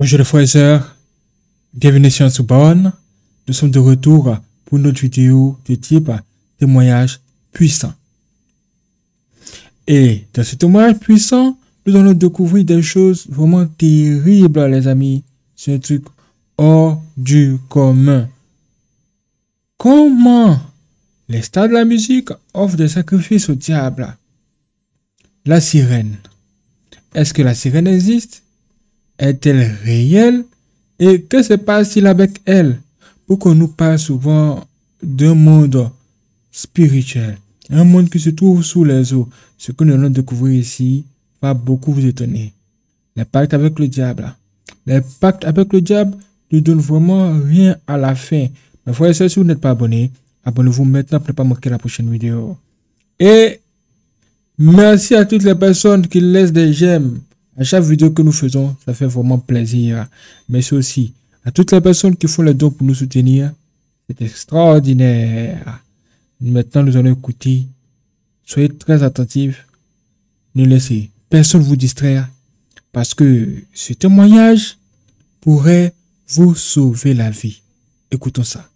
Bonjour les frères bienvenue sur Soubaon. Nous sommes de retour pour notre vidéo de type témoignage puissant. Et dans ce témoignage puissant, nous allons découvrir des choses vraiment terribles, les amis. C'est un truc hors du commun. Comment les stades de la musique offrent des sacrifices au diable La sirène. Est-ce que la sirène existe est-elle réelle Et que se passe-t-il avec elle Pour qu'on nous parle souvent d'un monde spirituel, un monde qui se trouve sous les eaux. Ce que nous allons découvrir ici va beaucoup vous étonner. Les pactes avec le diable. Hein. Les pactes avec le diable ne donne vraiment rien à la fin. Mais frères et si vous n'êtes pas abonné, abonnez-vous maintenant pour ne pas manquer la prochaine vidéo. Et merci à toutes les personnes qui laissent des j'aime à chaque vidéo que nous faisons, ça fait vraiment plaisir. Merci aussi à toutes les personnes qui font le don pour nous soutenir. C'est extraordinaire. Maintenant, nous allons écouter. Soyez très attentifs. Ne laissez personne vous distraire parce que ce témoignage pourrait vous sauver la vie. Écoutons ça.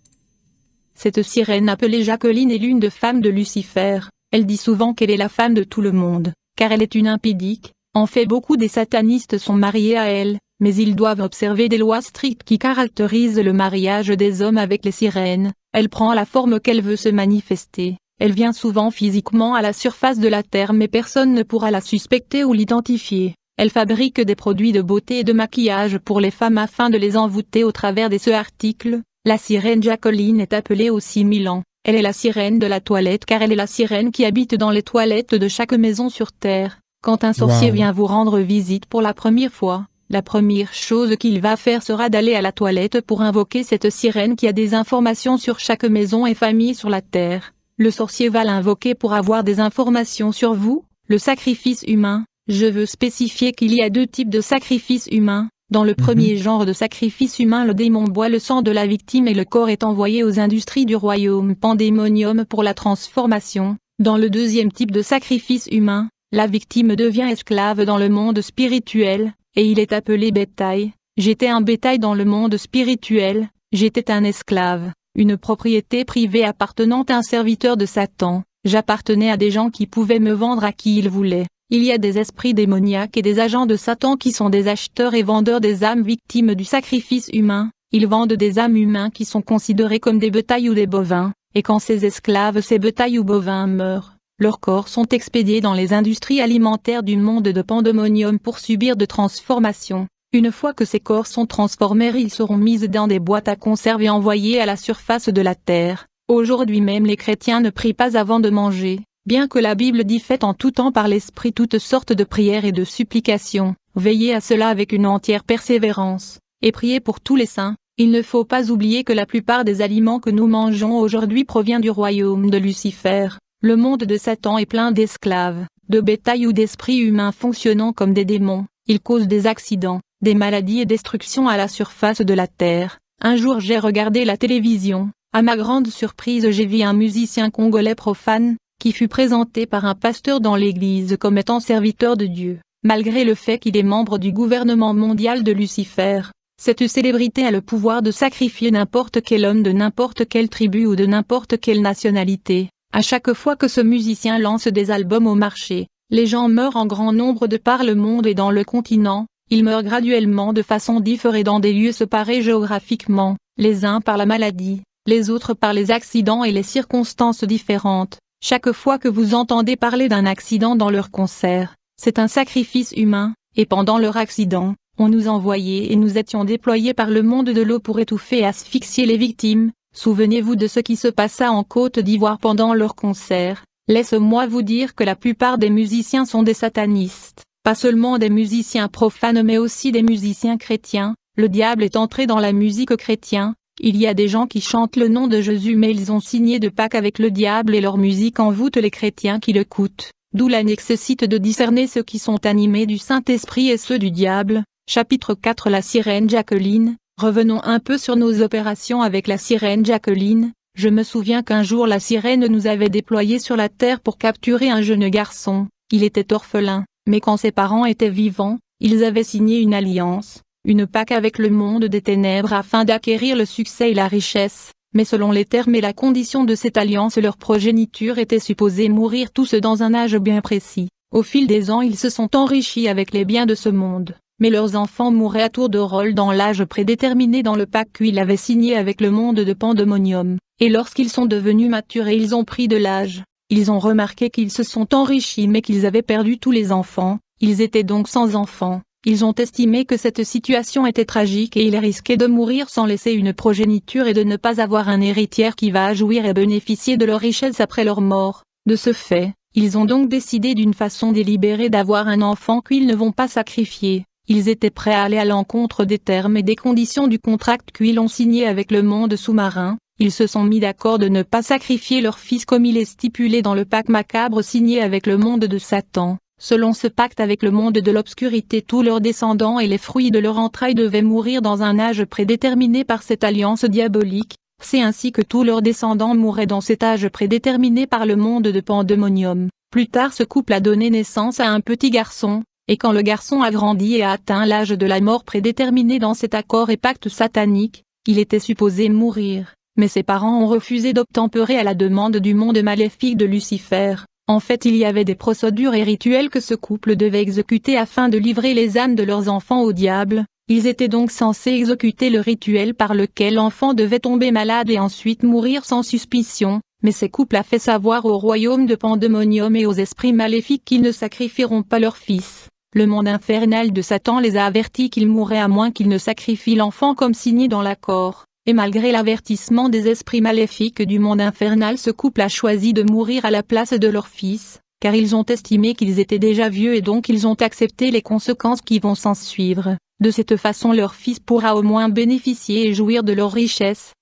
Cette sirène appelée Jacqueline est l'une des femmes de Lucifer. Elle dit souvent qu'elle est la femme de tout le monde, car elle est une impédique. En fait beaucoup des satanistes sont mariés à elle, mais ils doivent observer des lois strictes qui caractérisent le mariage des hommes avec les sirènes, elle prend la forme qu'elle veut se manifester, elle vient souvent physiquement à la surface de la terre mais personne ne pourra la suspecter ou l'identifier. Elle fabrique des produits de beauté et de maquillage pour les femmes afin de les envoûter au travers de ce article. La sirène Jacqueline est appelée aussi Milan. Elle est la sirène de la toilette car elle est la sirène qui habite dans les toilettes de chaque maison sur Terre. Quand un sorcier vient vous rendre visite pour la première fois, la première chose qu'il va faire sera d'aller à la toilette pour invoquer cette sirène qui a des informations sur chaque maison et famille sur la terre. Le sorcier va l'invoquer pour avoir des informations sur vous, le sacrifice humain. Je veux spécifier qu'il y a deux types de sacrifices humains. Dans le premier mhm. genre de sacrifice humain, le démon boit le sang de la victime et le corps est envoyé aux industries du royaume pandémonium pour la transformation. Dans le deuxième type de sacrifice humain, la victime devient esclave dans le monde spirituel, et il est appelé bétail. J'étais un bétail dans le monde spirituel, j'étais un esclave, une propriété privée appartenant à un serviteur de Satan, j'appartenais à des gens qui pouvaient me vendre à qui ils voulaient. Il y a des esprits démoniaques et des agents de Satan qui sont des acheteurs et vendeurs des âmes victimes du sacrifice humain, ils vendent des âmes humains qui sont considérées comme des bétails ou des bovins, et quand ces esclaves ces bétails ou bovins meurent, leurs corps sont expédiés dans les industries alimentaires du monde de Pandemonium pour subir de transformations. Une fois que ces corps sont transformés, ils seront mis dans des boîtes à conserve et envoyés à la surface de la terre. Aujourd'hui même les chrétiens ne prient pas avant de manger, bien que la Bible dit Faites en tout temps par l'Esprit toutes sortes de prières et de supplications. Veillez à cela avec une entière persévérance, et priez pour tous les saints. Il ne faut pas oublier que la plupart des aliments que nous mangeons aujourd'hui provient du royaume de Lucifer. Le monde de Satan est plein d'esclaves, de bétail ou d'esprits humains fonctionnant comme des démons, ils causent des accidents, des maladies et destructions à la surface de la terre. Un jour j'ai regardé la télévision, à ma grande surprise j'ai vu un musicien congolais profane, qui fut présenté par un pasteur dans l'église comme étant serviteur de Dieu, malgré le fait qu'il est membre du gouvernement mondial de Lucifer. Cette célébrité a le pouvoir de sacrifier n'importe quel homme de n'importe quelle tribu ou de n'importe quelle nationalité, à chaque fois que ce musicien lance des albums au marché, les gens meurent en grand nombre de par le monde et dans le continent, ils meurent graduellement de façon différente dans des lieux séparés géographiquement, les uns par la maladie, les autres par les accidents et les circonstances différentes. Chaque fois que vous entendez parler d'un accident dans leur concert, c'est un sacrifice humain, et pendant leur accident, on nous envoyait et nous étions déployés par le monde de l'eau pour étouffer et asphyxier les victimes, Souvenez-vous de ce qui se passa en Côte d'Ivoire pendant leur concert. Laisse-moi vous dire que la plupart des musiciens sont des satanistes, pas seulement des musiciens profanes mais aussi des musiciens chrétiens. Le diable est entré dans la musique chrétienne. Il y a des gens qui chantent le nom de Jésus mais ils ont signé de Pâques avec le diable et leur musique envoûte les chrétiens qui l'écoutent. D'où la nécessité de discerner ceux qui sont animés du Saint-Esprit et ceux du diable. Chapitre 4 La sirène Jacqueline, Revenons un peu sur nos opérations avec la sirène Jacqueline. Je me souviens qu'un jour la sirène nous avait déployés sur la terre pour capturer un jeune garçon. Il était orphelin, mais quand ses parents étaient vivants, ils avaient signé une alliance, une pacte avec le monde des ténèbres afin d'acquérir le succès et la richesse. Mais selon les termes et la condition de cette alliance, leur progéniture était supposée mourir tous dans un âge bien précis. Au fil des ans, ils se sont enrichis avec les biens de ce monde mais leurs enfants mouraient à tour de rôle dans l'âge prédéterminé dans le pacte qu'ils avaient signé avec le monde de Pandemonium, et lorsqu'ils sont devenus matures et ils ont pris de l'âge, ils ont remarqué qu'ils se sont enrichis mais qu'ils avaient perdu tous les enfants, ils étaient donc sans enfants, ils ont estimé que cette situation était tragique et ils risquaient de mourir sans laisser une progéniture et de ne pas avoir un héritière qui va jouir et bénéficier de leur richesse après leur mort, de ce fait, ils ont donc décidé d'une façon délibérée d'avoir un enfant qu'ils ne vont pas sacrifier. Ils étaient prêts à aller à l'encontre des termes et des conditions du contrat qu'ils ont signé avec le monde sous-marin, ils se sont mis d'accord de ne pas sacrifier leur fils comme il est stipulé dans le pacte macabre signé avec le monde de Satan. Selon ce pacte avec le monde de l'obscurité tous leurs descendants et les fruits de leur entrailles devaient mourir dans un âge prédéterminé par cette alliance diabolique, c'est ainsi que tous leurs descendants mouraient dans cet âge prédéterminé par le monde de Pandemonium. Plus tard ce couple a donné naissance à un petit garçon, et quand le garçon a grandi et a atteint l'âge de la mort prédéterminé dans cet accord et pacte satanique, il était supposé mourir, mais ses parents ont refusé d'obtempérer à la demande du monde maléfique de Lucifer. En fait il y avait des procédures et rituels que ce couple devait exécuter afin de livrer les âmes de leurs enfants au diable, ils étaient donc censés exécuter le rituel par lequel l'enfant devait tomber malade et ensuite mourir sans suspicion, mais ces couples a fait savoir au royaume de Pandemonium et aux esprits maléfiques qu'ils ne sacrifieront pas leur fils. Le monde infernal de Satan les a avertis qu'ils mourraient à moins qu'ils ne sacrifient l'enfant comme signé dans l'accord, et malgré l'avertissement des esprits maléfiques du monde infernal ce couple a choisi de mourir à la place de leur fils, car ils ont estimé qu'ils étaient déjà vieux et donc ils ont accepté les conséquences qui vont s'en suivre. De cette façon leur fils pourra au moins bénéficier et jouir de leurs richesses.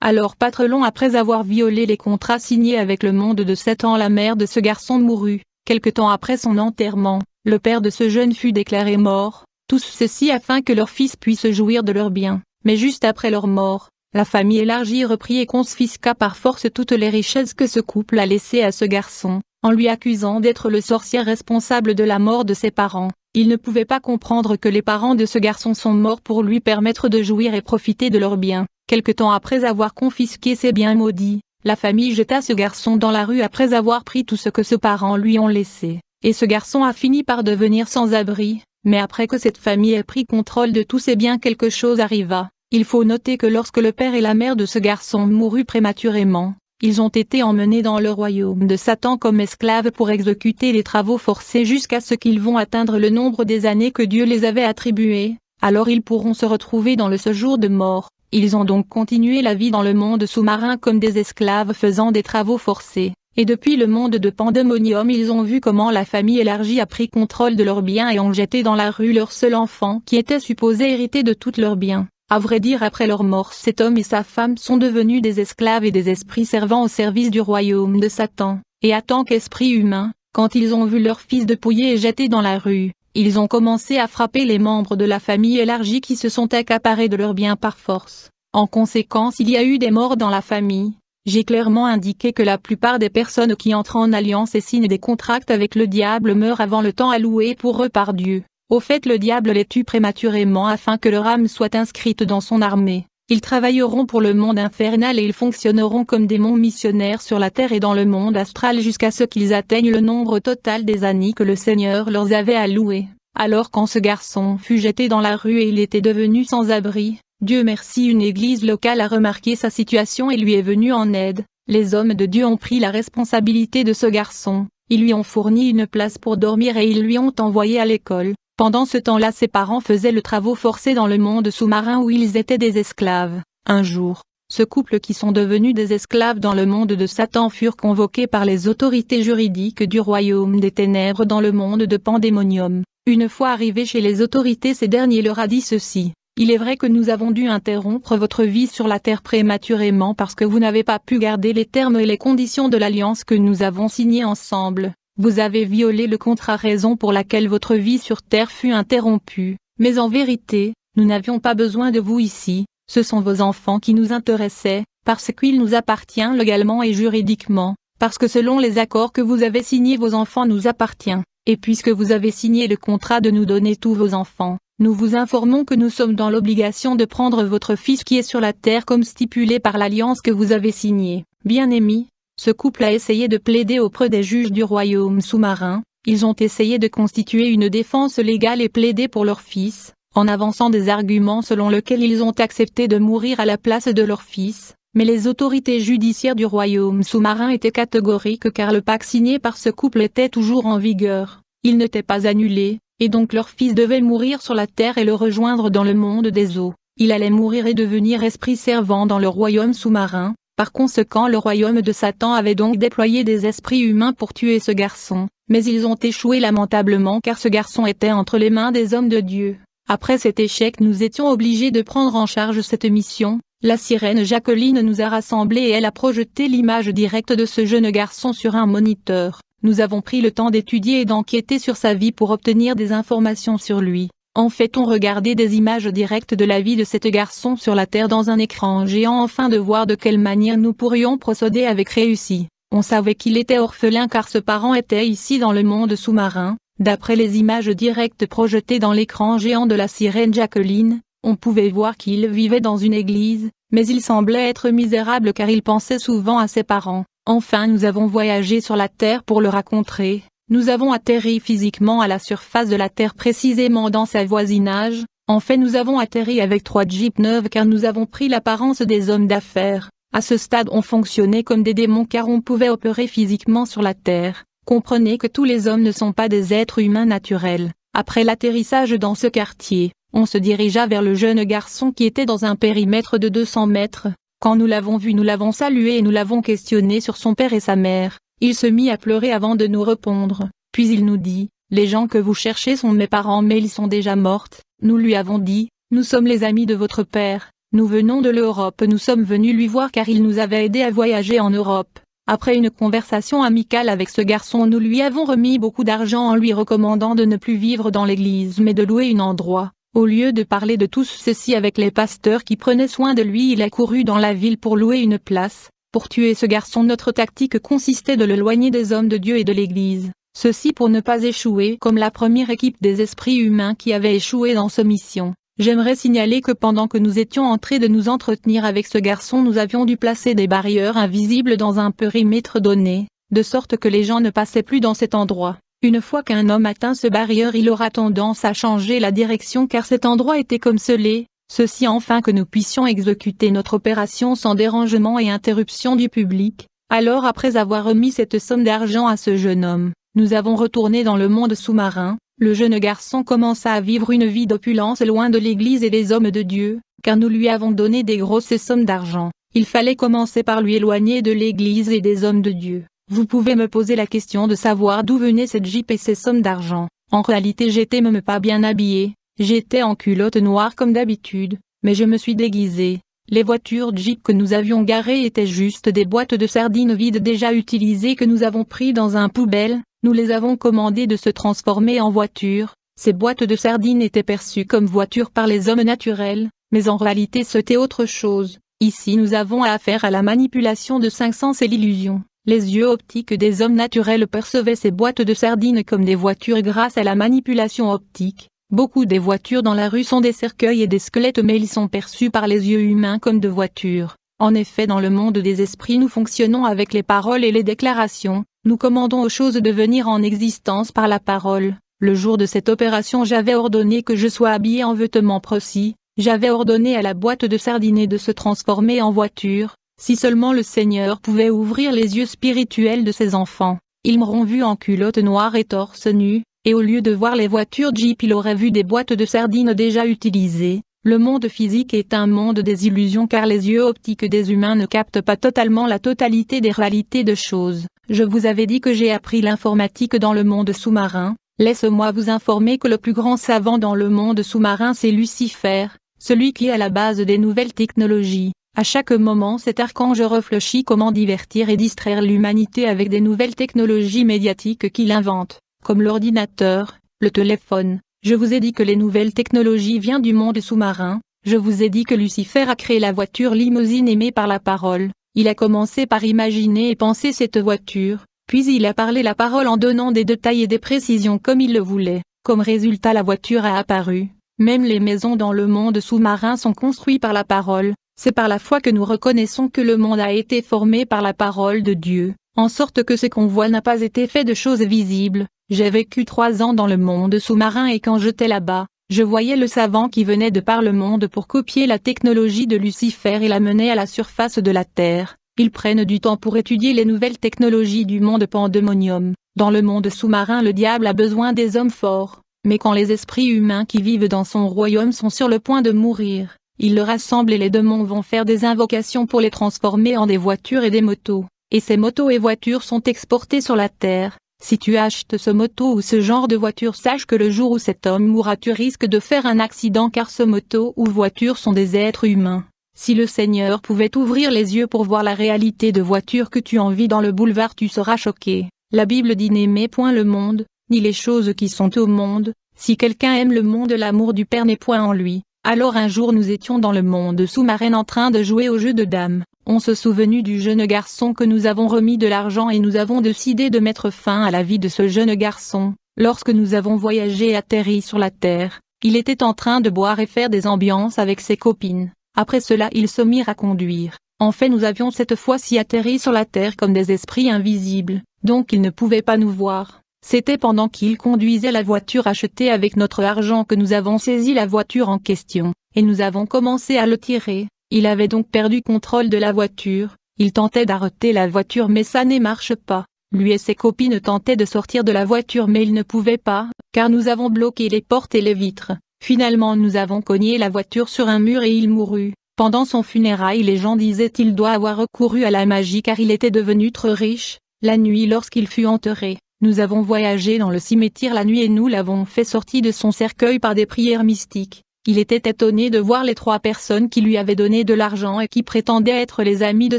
Alors pas long après avoir violé les contrats signés avec le monde de Satan la mère de ce garçon mourut, quelque temps après son enterrement. Le père de ce jeune fut déclaré mort, tous ceci afin que leur fils puisse jouir de leurs biens. Mais juste après leur mort, la famille élargie reprit et confisqua par force toutes les richesses que ce couple a laissées à ce garçon, en lui accusant d'être le sorcier responsable de la mort de ses parents. Il ne pouvait pas comprendre que les parents de ce garçon sont morts pour lui permettre de jouir et profiter de leurs biens. Quelque temps après avoir confisqué ses biens maudits, la famille jeta ce garçon dans la rue après avoir pris tout ce que ses parents lui ont laissé et ce garçon a fini par devenir sans-abri, mais après que cette famille ait pris contrôle de tous ses eh biens quelque chose arriva. Il faut noter que lorsque le père et la mère de ce garçon moururent prématurément, ils ont été emmenés dans le royaume de Satan comme esclaves pour exécuter les travaux forcés jusqu'à ce qu'ils vont atteindre le nombre des années que Dieu les avait attribuées, alors ils pourront se retrouver dans le séjour de mort. Ils ont donc continué la vie dans le monde sous-marin comme des esclaves faisant des travaux forcés. Et depuis le monde de Pandemonium ils ont vu comment la famille élargie a pris contrôle de leurs biens et ont jeté dans la rue leur seul enfant qui était supposé hériter de toutes leurs biens. À vrai dire après leur mort cet homme et sa femme sont devenus des esclaves et des esprits servant au service du royaume de Satan, et à tant qu'esprit humain, quand ils ont vu leur fils dépouillé et jeté dans la rue, ils ont commencé à frapper les membres de la famille élargie qui se sont accaparés de leurs biens par force. En conséquence il y a eu des morts dans la famille, j'ai clairement indiqué que la plupart des personnes qui entrent en alliance et signent des contrats avec le diable meurent avant le temps alloué pour eux par Dieu. Au fait le diable les tue prématurément afin que leur âme soit inscrite dans son armée. Ils travailleront pour le monde infernal et ils fonctionneront comme démons missionnaires sur la terre et dans le monde astral jusqu'à ce qu'ils atteignent le nombre total des années que le Seigneur leur avait allouées. Alors quand ce garçon fut jeté dans la rue et il était devenu sans abri, Dieu merci une église locale a remarqué sa situation et lui est venue en aide. Les hommes de Dieu ont pris la responsabilité de ce garçon, ils lui ont fourni une place pour dormir et ils lui ont envoyé à l'école. Pendant ce temps-là ses parents faisaient le travaux forcé dans le monde sous-marin où ils étaient des esclaves. Un jour, ce couple qui sont devenus des esclaves dans le monde de Satan furent convoqués par les autorités juridiques du royaume des ténèbres dans le monde de Pandémonium. Une fois arrivés chez les autorités ces derniers leur a dit ceci. Il est vrai que nous avons dû interrompre votre vie sur la terre prématurément parce que vous n'avez pas pu garder les termes et les conditions de l'alliance que nous avons signée ensemble. Vous avez violé le contrat raison pour laquelle votre vie sur terre fut interrompue. Mais en vérité, nous n'avions pas besoin de vous ici. Ce sont vos enfants qui nous intéressaient, parce qu'il nous appartient légalement et juridiquement, parce que selon les accords que vous avez signés vos enfants nous appartiennent, et puisque vous avez signé le contrat de nous donner tous vos enfants, nous vous informons que nous sommes dans l'obligation de prendre votre fils qui est sur la terre comme stipulé par l'alliance que vous avez signée. Bien aimé. ce couple a essayé de plaider auprès des juges du royaume sous-marin, ils ont essayé de constituer une défense légale et plaider pour leur fils, en avançant des arguments selon lesquels ils ont accepté de mourir à la place de leur fils, mais les autorités judiciaires du royaume sous-marin étaient catégoriques car le pacte signé par ce couple était toujours en vigueur, il n'était pas annulé, et donc leur fils devait mourir sur la terre et le rejoindre dans le monde des eaux. Il allait mourir et devenir esprit servant dans le royaume sous-marin. Par conséquent le royaume de Satan avait donc déployé des esprits humains pour tuer ce garçon, mais ils ont échoué lamentablement car ce garçon était entre les mains des hommes de Dieu. Après cet échec nous étions obligés de prendre en charge cette mission, la sirène Jacqueline nous a rassemblés et elle a projeté l'image directe de ce jeune garçon sur un moniteur. Nous avons pris le temps d'étudier et d'enquêter sur sa vie pour obtenir des informations sur lui. En fait on regardait des images directes de la vie de cet garçon sur la Terre dans un écran géant afin de voir de quelle manière nous pourrions procéder avec réussite. On savait qu'il était orphelin car ses parents étaient ici dans le monde sous-marin. D'après les images directes projetées dans l'écran géant de la sirène Jacqueline, on pouvait voir qu'il vivait dans une église, mais il semblait être misérable car il pensait souvent à ses parents. Enfin nous avons voyagé sur la Terre pour le raconter, nous avons atterri physiquement à la surface de la Terre précisément dans sa voisinage, en fait nous avons atterri avec trois jeeps neuves car nous avons pris l'apparence des hommes d'affaires, à ce stade on fonctionnait comme des démons car on pouvait opérer physiquement sur la Terre, comprenez que tous les hommes ne sont pas des êtres humains naturels, après l'atterrissage dans ce quartier, on se dirigea vers le jeune garçon qui était dans un périmètre de 200 mètres, quand nous l'avons vu nous l'avons salué et nous l'avons questionné sur son père et sa mère. Il se mit à pleurer avant de nous répondre, puis il nous dit, « Les gens que vous cherchez sont mes parents mais ils sont déjà mortes. » Nous lui avons dit, « Nous sommes les amis de votre père, nous venons de l'Europe nous sommes venus lui voir car il nous avait aidés à voyager en Europe. Après une conversation amicale avec ce garçon nous lui avons remis beaucoup d'argent en lui recommandant de ne plus vivre dans l'église mais de louer un endroit. Au lieu de parler de tout ceci avec les pasteurs qui prenaient soin de lui il a couru dans la ville pour louer une place, pour tuer ce garçon notre tactique consistait de l'éloigner des hommes de Dieu et de l'Église, ceci pour ne pas échouer comme la première équipe des esprits humains qui avait échoué dans ce mission. J'aimerais signaler que pendant que nous étions entrés de nous entretenir avec ce garçon nous avions dû placer des barrières invisibles dans un périmètre donné, de sorte que les gens ne passaient plus dans cet endroit. Une fois qu'un homme atteint ce barrière il aura tendance à changer la direction car cet endroit était comme scellé, ceci enfin que nous puissions exécuter notre opération sans dérangement et interruption du public. Alors après avoir remis cette somme d'argent à ce jeune homme, nous avons retourné dans le monde sous-marin, le jeune garçon commença à vivre une vie d'opulence loin de l'église et des hommes de Dieu, car nous lui avons donné des grosses sommes d'argent. Il fallait commencer par lui éloigner de l'église et des hommes de Dieu. Vous pouvez me poser la question de savoir d'où venaient cette jeep et ces sommes d'argent. En réalité j'étais même pas bien habillé, j'étais en culotte noire comme d'habitude, mais je me suis déguisé. Les voitures Jeep que nous avions garées étaient juste des boîtes de sardines vides déjà utilisées que nous avons pris dans un poubelle, nous les avons commandées de se transformer en voitures. Ces boîtes de sardines étaient perçues comme voitures par les hommes naturels, mais en réalité c'était autre chose. Ici nous avons affaire à la manipulation de cinq sens et l'illusion. Les yeux optiques des hommes naturels percevaient ces boîtes de sardines comme des voitures grâce à la manipulation optique. Beaucoup des voitures dans la rue sont des cercueils et des squelettes mais ils sont perçus par les yeux humains comme de voitures. En effet dans le monde des esprits nous fonctionnons avec les paroles et les déclarations, nous commandons aux choses de venir en existence par la parole. Le jour de cette opération j'avais ordonné que je sois habillé en vêtements précis, j'avais ordonné à la boîte de sardines de se transformer en voiture, si seulement le Seigneur pouvait ouvrir les yeux spirituels de ses enfants, ils m'auront vu en culotte noire et torse nu, et au lieu de voir les voitures Jeep il aurait vu des boîtes de sardines déjà utilisées. Le monde physique est un monde des illusions car les yeux optiques des humains ne captent pas totalement la totalité des réalités de choses. Je vous avais dit que j'ai appris l'informatique dans le monde sous-marin. Laisse-moi vous informer que le plus grand savant dans le monde sous-marin c'est Lucifer, celui qui est à la base des nouvelles technologies. À chaque moment cet archange réfléchit comment divertir et distraire l'humanité avec des nouvelles technologies médiatiques qu'il invente, comme l'ordinateur, le téléphone. Je vous ai dit que les nouvelles technologies viennent du monde sous-marin, je vous ai dit que Lucifer a créé la voiture limousine aimée par la parole, il a commencé par imaginer et penser cette voiture, puis il a parlé la parole en donnant des détails et des précisions comme il le voulait. Comme résultat la voiture a apparu, même les maisons dans le monde sous-marin sont construites par la parole, c'est par la foi que nous reconnaissons que le monde a été formé par la parole de Dieu, en sorte que ce qu'on voit n'a pas été fait de choses visibles. J'ai vécu trois ans dans le monde sous-marin et quand j'étais là-bas, je voyais le savant qui venait de par le monde pour copier la technologie de Lucifer et la mener à la surface de la Terre. Ils prennent du temps pour étudier les nouvelles technologies du monde pandémonium. Dans le monde sous-marin le diable a besoin des hommes forts, mais quand les esprits humains qui vivent dans son royaume sont sur le point de mourir, ils le rassemblent et les démons vont faire des invocations pour les transformer en des voitures et des motos. Et ces motos et voitures sont exportées sur la terre. Si tu achètes ce moto ou ce genre de voiture, sache que le jour où cet homme mourra, tu risques de faire un accident car ce moto ou voiture sont des êtres humains. Si le Seigneur pouvait ouvrir les yeux pour voir la réalité de voiture que tu envies dans le boulevard, tu seras choqué. La Bible dit n'aimez point le monde, ni les choses qui sont au monde, si quelqu'un aime le monde, l'amour du Père n'est point en lui. Alors un jour nous étions dans le monde sous marine en train de jouer au jeu de dames. On se souvenu du jeune garçon que nous avons remis de l'argent et nous avons décidé de mettre fin à la vie de ce jeune garçon. Lorsque nous avons voyagé et atterri sur la terre, il était en train de boire et faire des ambiances avec ses copines. Après cela ils se mirent à conduire. En fait nous avions cette fois-ci atterri sur la terre comme des esprits invisibles, donc ils ne pouvaient pas nous voir. C'était pendant qu'il conduisait la voiture achetée avec notre argent que nous avons saisi la voiture en question, et nous avons commencé à le tirer. Il avait donc perdu contrôle de la voiture, il tentait d'arrêter la voiture mais ça ne marche pas. Lui et ses copines tentaient de sortir de la voiture mais ils ne pouvaient pas, car nous avons bloqué les portes et les vitres. Finalement nous avons cogné la voiture sur un mur et il mourut. Pendant son funérail les gens disaient qu'il doit avoir recouru à la magie car il était devenu trop riche, la nuit lorsqu'il fut enterré. Nous avons voyagé dans le cimetière la nuit et nous l'avons fait sortir de son cercueil par des prières mystiques. Il était étonné de voir les trois personnes qui lui avaient donné de l'argent et qui prétendaient être les amis de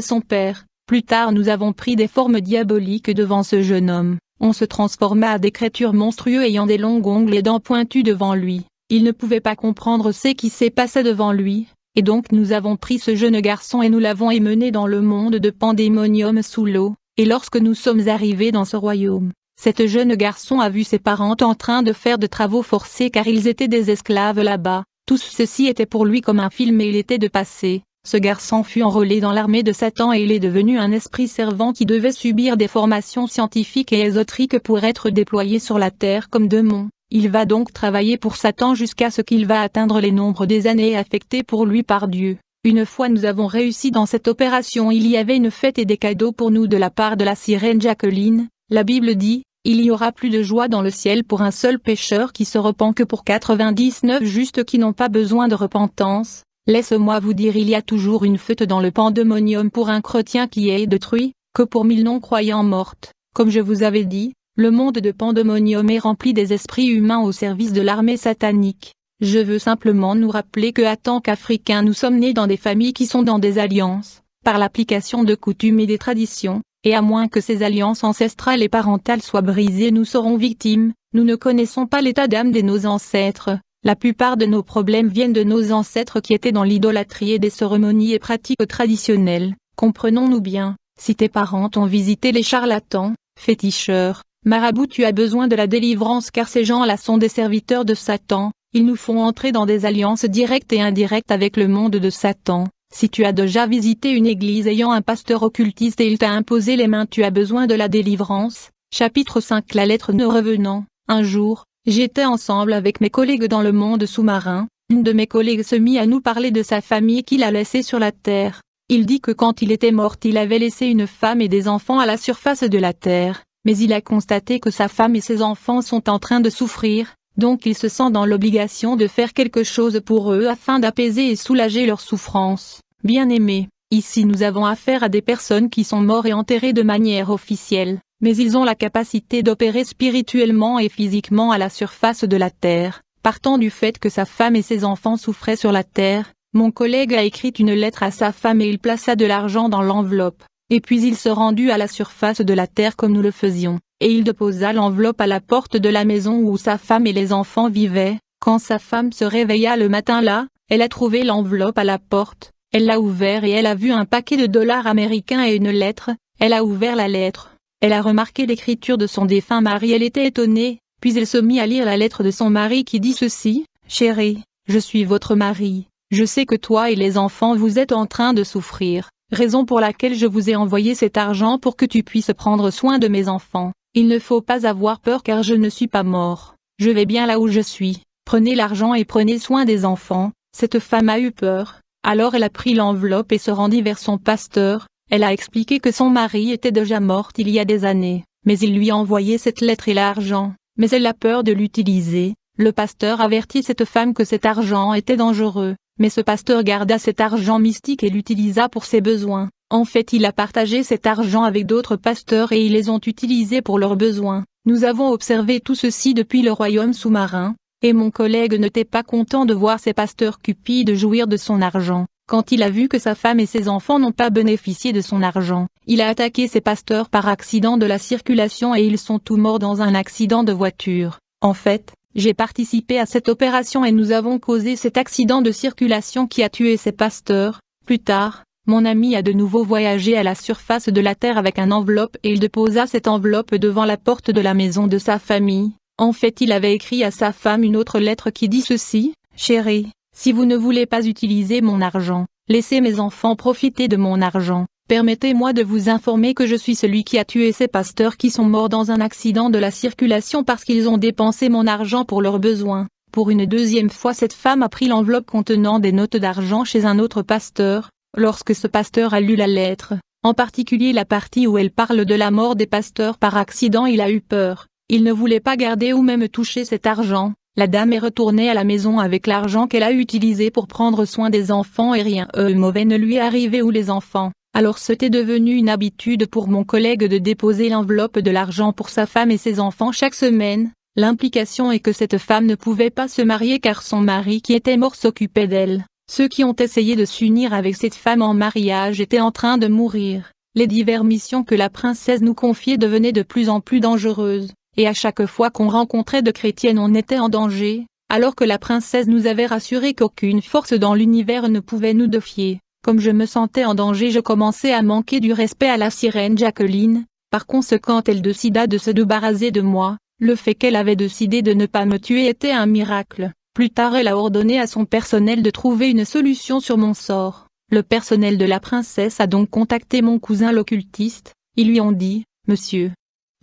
son père. Plus tard nous avons pris des formes diaboliques devant ce jeune homme. On se transforma à des créatures monstrueuses ayant des longs ongles et dents pointues devant lui. Il ne pouvait pas comprendre ce qui s'est passé devant lui, et donc nous avons pris ce jeune garçon et nous l'avons émené dans le monde de Pandémonium sous l'eau, et lorsque nous sommes arrivés dans ce royaume, cette jeune garçon a vu ses parents en train de faire de travaux forcés car ils étaient des esclaves là-bas. Tout ceci était pour lui comme un film et il était de passé. Ce garçon fut enrôlé dans l'armée de Satan et il est devenu un esprit servant qui devait subir des formations scientifiques et ésotriques pour être déployé sur la terre comme démon. Il va donc travailler pour Satan jusqu'à ce qu'il va atteindre les nombres des années affectées pour lui par Dieu. Une fois nous avons réussi dans cette opération il y avait une fête et des cadeaux pour nous de la part de la sirène Jacqueline. La Bible dit, il y aura plus de joie dans le ciel pour un seul pécheur qui se repent que pour 99 justes qui n'ont pas besoin de repentance. Laisse-moi vous dire il y a toujours une fête dans le pandémonium pour un chrétien qui est détruit, que pour mille non-croyants mortes. Comme je vous avais dit, le monde de pandémonium est rempli des esprits humains au service de l'armée satanique. Je veux simplement nous rappeler que, à tant qu'Africains, nous sommes nés dans des familles qui sont dans des alliances, par l'application de coutumes et des traditions, et à moins que ces alliances ancestrales et parentales soient brisées nous serons victimes, nous ne connaissons pas l'état d'âme de nos ancêtres, la plupart de nos problèmes viennent de nos ancêtres qui étaient dans l'idolâtrie et des cérémonies et pratiques traditionnelles, comprenons-nous bien, si tes parents ont visité les charlatans, féticheurs, marabouts tu as besoin de la délivrance car ces gens-là sont des serviteurs de Satan, ils nous font entrer dans des alliances directes et indirectes avec le monde de Satan, si tu as déjà visité une église ayant un pasteur occultiste et il t'a imposé les mains, tu as besoin de la délivrance. Chapitre 5 La lettre ne revenant. Un jour, j'étais ensemble avec mes collègues dans le monde sous-marin. Une de mes collègues se mit à nous parler de sa famille qu'il a laissée sur la terre. Il dit que quand il était mort, il avait laissé une femme et des enfants à la surface de la terre, mais il a constaté que sa femme et ses enfants sont en train de souffrir, donc ils se sentent dans l'obligation de faire quelque chose pour eux afin d'apaiser et soulager leurs souffrances. Bien aimés, ici nous avons affaire à des personnes qui sont mortes et enterrées de manière officielle, mais ils ont la capacité d'opérer spirituellement et physiquement à la surface de la terre. Partant du fait que sa femme et ses enfants souffraient sur la terre, mon collègue a écrit une lettre à sa femme et il plaça de l'argent dans l'enveloppe, et puis il se rendit à la surface de la terre comme nous le faisions et il déposa l'enveloppe à la porte de la maison où sa femme et les enfants vivaient. Quand sa femme se réveilla le matin-là, elle a trouvé l'enveloppe à la porte, elle l'a ouvert et elle a vu un paquet de dollars américains et une lettre, elle a ouvert la lettre, elle a remarqué l'écriture de son défunt mari, elle était étonnée, puis elle se mit à lire la lettre de son mari qui dit ceci, « Chérie, je suis votre mari, je sais que toi et les enfants vous êtes en train de souffrir, raison pour laquelle je vous ai envoyé cet argent pour que tu puisses prendre soin de mes enfants. Il ne faut pas avoir peur car je ne suis pas mort. Je vais bien là où je suis. Prenez l'argent et prenez soin des enfants. Cette femme a eu peur. Alors elle a pris l'enveloppe et se rendit vers son pasteur. Elle a expliqué que son mari était déjà mort il y a des années, mais il lui a envoyé cette lettre et l'argent. Mais elle a peur de l'utiliser. Le pasteur avertit cette femme que cet argent était dangereux, mais ce pasteur garda cet argent mystique et l'utilisa pour ses besoins. En fait il a partagé cet argent avec d'autres pasteurs et ils les ont utilisés pour leurs besoins. Nous avons observé tout ceci depuis le royaume sous-marin, et mon collègue n'était pas content de voir ces pasteurs cupides jouir de son argent. Quand il a vu que sa femme et ses enfants n'ont pas bénéficié de son argent, il a attaqué ces pasteurs par accident de la circulation et ils sont tous morts dans un accident de voiture. En fait, j'ai participé à cette opération et nous avons causé cet accident de circulation qui a tué ces pasteurs. Plus tard, mon ami a de nouveau voyagé à la surface de la Terre avec un enveloppe et il déposa cette enveloppe devant la porte de la maison de sa famille. En fait il avait écrit à sa femme une autre lettre qui dit ceci, « Chérie, si vous ne voulez pas utiliser mon argent, laissez mes enfants profiter de mon argent. Permettez-moi de vous informer que je suis celui qui a tué ces pasteurs qui sont morts dans un accident de la circulation parce qu'ils ont dépensé mon argent pour leurs besoins. Pour une deuxième fois cette femme a pris l'enveloppe contenant des notes d'argent chez un autre pasteur, Lorsque ce pasteur a lu la lettre, en particulier la partie où elle parle de la mort des pasteurs par accident il a eu peur, il ne voulait pas garder ou même toucher cet argent, la dame est retournée à la maison avec l'argent qu'elle a utilisé pour prendre soin des enfants et rien de euh, mauvais ne lui arrivait ou les enfants. Alors c'était devenu une habitude pour mon collègue de déposer l'enveloppe de l'argent pour sa femme et ses enfants chaque semaine. L'implication est que cette femme ne pouvait pas se marier car son mari qui était mort s'occupait d'elle. Ceux qui ont essayé de s'unir avec cette femme en mariage étaient en train de mourir. Les diverses missions que la princesse nous confiait devenaient de plus en plus dangereuses, et à chaque fois qu'on rencontrait de chrétiennes on était en danger, alors que la princesse nous avait rassuré qu'aucune force dans l'univers ne pouvait nous défier. Comme je me sentais en danger je commençais à manquer du respect à la sirène Jacqueline, par conséquent elle décida de se débarrasser de moi, le fait qu'elle avait décidé de ne pas me tuer était un miracle. Plus tard elle a ordonné à son personnel de trouver une solution sur mon sort. Le personnel de la princesse a donc contacté mon cousin l'occultiste, ils lui ont dit, Monsieur,